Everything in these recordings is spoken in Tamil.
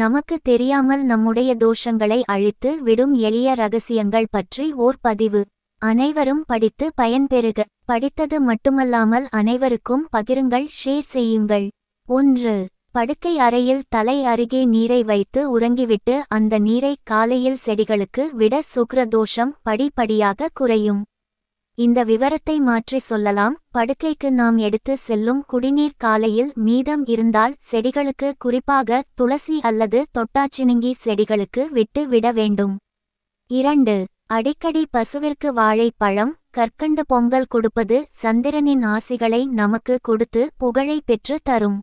நமக்கு தெரியாமல் நம்முடைய தோஷங்களை அழித்து விடும் எளிய ரகசியங்கள் பற்றி ஓர் பதிவு அனைவரும் படித்து பயன்பெறுக படித்தது மட்டுமல்லாமல் அனைவருக்கும் பகிருங்கள் ஷேர் செய்யுங்கள் ஒன்று படுக்கை அறையில் தலை அருகே நீரை வைத்து உறங்கிவிட்டு அந்த நீரை காலையில் செடிகளுக்கு விட சுக்ரதோஷம் படிப்படியாக குறையும் இந்த விவரத்தை மாற்றி சொல்லலாம் படுக்கைக்கு நாம் எடுத்து செல்லும் குடிநீர் காலையில் மீதம் இருந்தால் செடிகளுக்கு குறிப்பாக துளசி அல்லது தொட்டாச்சினுங்கி செடிகளுக்கு விட்டு விட வேண்டும் இரண்டு அடிக்கடி பசுவிற்கு வாழைப்பழம் கற்கண்டு பொங்கல் கொடுப்பது சந்திரனின் ஆசிகளை நமக்கு கொடுத்து புகழை பெற்று தரும்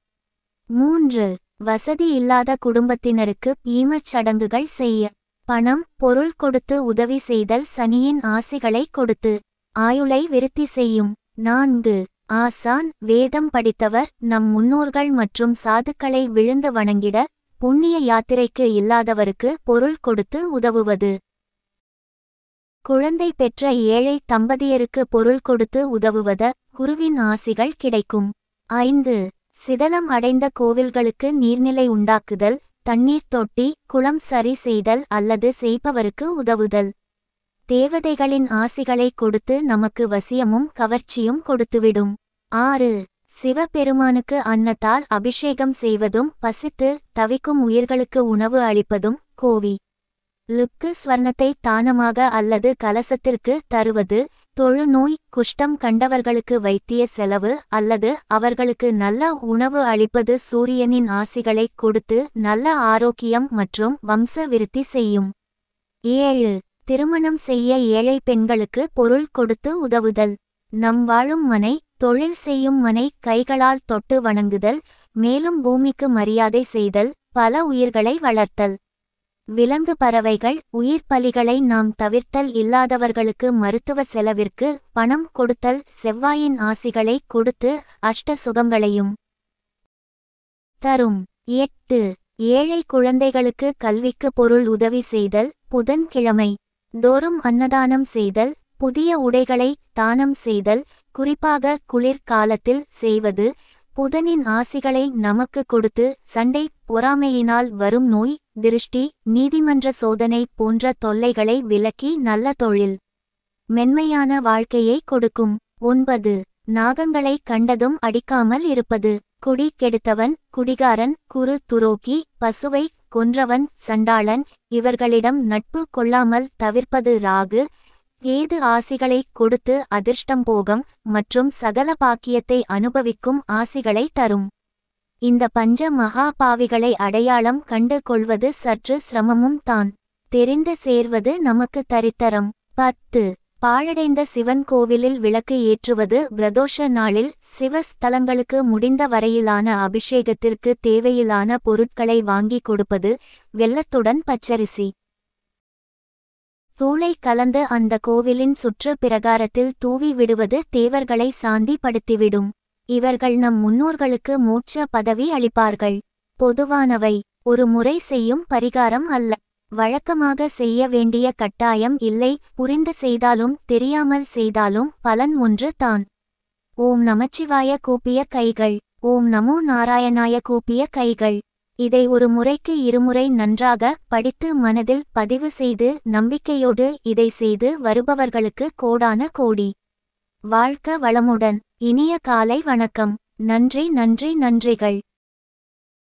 மூன்று வசதி இல்லாத குடும்பத்தினருக்கு ஈமச் சடங்குகள் செய்ய பணம் பொருள் கொடுத்து உதவி செய்தல் சனியின் ஆசைகளை கொடுத்து ஆயுளை விருத்தி செய்யும் நான்கு ஆசான் வேதம் படித்தவர் நம் முன்னோர்கள் மற்றும் சாதுக்களை விழுந்து வணங்கிட புண்ணிய யாத்திரைக்கு இல்லாதவருக்கு பொருள் கொடுத்து உதவுவது குழந்தை பெற்ற ஏழை தம்பதியருக்கு பொருள் கொடுத்து உதவுவத குருவின் ஆசிகள் கிடைக்கும் ஐந்து சிதலம் அடைந்த கோவில்களுக்கு நீர்நிலை உண்டாக்குதல் தண்ணீர் தொட்டி குளம் சரி செய்தல் அல்லது செய்பவருக்கு உதவுதல் தேவதைகளின் ஆசிகளை கொடுத்து நமக்கு வசியமும் கவர்ச்சியும் கொடுத்துவிடும் ஆறு சிவபெருமானுக்கு அன்னத்தால் அபிஷேகம் செய்வதும் பசித்து தவிக்கும் உயிர்களுக்கு உணவு அளிப்பதும் கோவி லுக்கு ஸ்வர்ணத்தை தானமாக அல்லது கலசத்திற்கு தருவது தொழுநோய் குஷ்டம் கண்டவர்களுக்கு வைத்திய செலவு அல்லது அவர்களுக்கு நல்ல உணவு அளிப்பது சூரியனின் ஆசிகளை கொடுத்து நல்ல ஆரோக்கியம் மற்றும் வம்ச விருத்தி செய்யும் ஏழு திருமணம் செய்ய ஏழை பெண்களுக்கு பொருள் கொடுத்து உதவுதல் நம் வாழும் மனை தொழில் செய்யும் மனை கைகளால் தொட்டு வணங்குதல் மேலும் பூமிக்கு மரியாதை செய்தல் பல உயிர்களை வளர்த்தல் விலங்கு பறவைகள் உயிர் பலிகளை நாம் தவிர்த்தல் இல்லாதவர்களுக்கு மருத்துவ செலவிற்கு பணம் கொடுத்தல் செவ்வாயின் ஆசிகளை கொடுத்து அஷ்ட சுகங்களையும் தரும் எட்டு ஏழை குழந்தைகளுக்கு கல்விக்கு பொருள் உதவி செய்தல் புதன்கிழமை தோறும் அன்னதானம் செய்தல் புதிய உடைகளை தானம் செய்தல் குறிப்பாக குளிர் காலத்தில் செய்வது புதனின் ஆசிகளை நமக்கு கொடுத்து சண்டை பொறாமையினால் வரும் நோய் திருஷ்டி நீதிமன்ற சோதனை போன்ற தொல்லைகளை விலக்கி நல்ல தொழில் மென்மையான வாழ்க்கையை கொடுக்கும் ஒன்பது நாகங்களை கண்டதும் அடிக்காமல் இருப்பது குடி கெடுத்தவன் குடிகாரன் குறு துரோக்கி பசுவை கொன்றவன் சண்டாளன் இவர்களிடம் நட்பு கொள்ளாமல் தவிர்ப்பது ராகு ஏது ஆசிகளை கொடுத்து அதிர்ஷ்டம் போகம் மற்றும் சகல பாக்கியத்தை அனுபவிக்கும் ஆசிகளை தரும் இந்த பஞ்ச மகா பாவிகளை அடையாளம் கண்டு கொள்வது சற்று சிரமமும் தான் தெரிந்து சேர்வது நமக்கு தரித்தரம் பத்து பாழடைந்த சிவன் கோவிலில் விளக்கு ஏற்றுவது பிரதோஷ நாளில் சிவஸ்தலங்களுக்கு முடிந்த வரையிலான அபிஷேகத்திற்கு தேவையிலான பொருட்களை வாங்கிக் கொடுப்பது வெள்ளத்துடன் பச்சரிசி தூளை கலந்து அந்த கோவிலின் சுற்று பிரகாரத்தில் தூவி விடுவது தேவர்களை சாந்திப்படுத்திவிடும் இவர்கள் நம் முன்னோர்களுக்கு மூச்ச பதவி அளிப்பார்கள் பொதுவானவை ஒரு முறை செய்யும் பரிகாரம் அல்ல வழக்கமாக செய்ய வேண்டிய கட்டாயம் இல்லை புரிந்து செய்தாலும் தெரியாமல் செய்தாலும் பலன் ஒன்று தான் ஓம் நமச்சிவாய கூப்பிய கைகள் ஓம் நமோ நாராயணாய கூப்பிய கைகள் இதை ஒரு முறைக்கு இருமுறை நன்றாக படித்து மனதில் பதிவு செய்து நம்பிக்கையோடு இதை செய்து வருபவர்களுக்கு கோடான கோடி வாழ்க்க வளமுடன் இனிய காலை வணக்கம் நன்றி நன்றி நன்றிகள்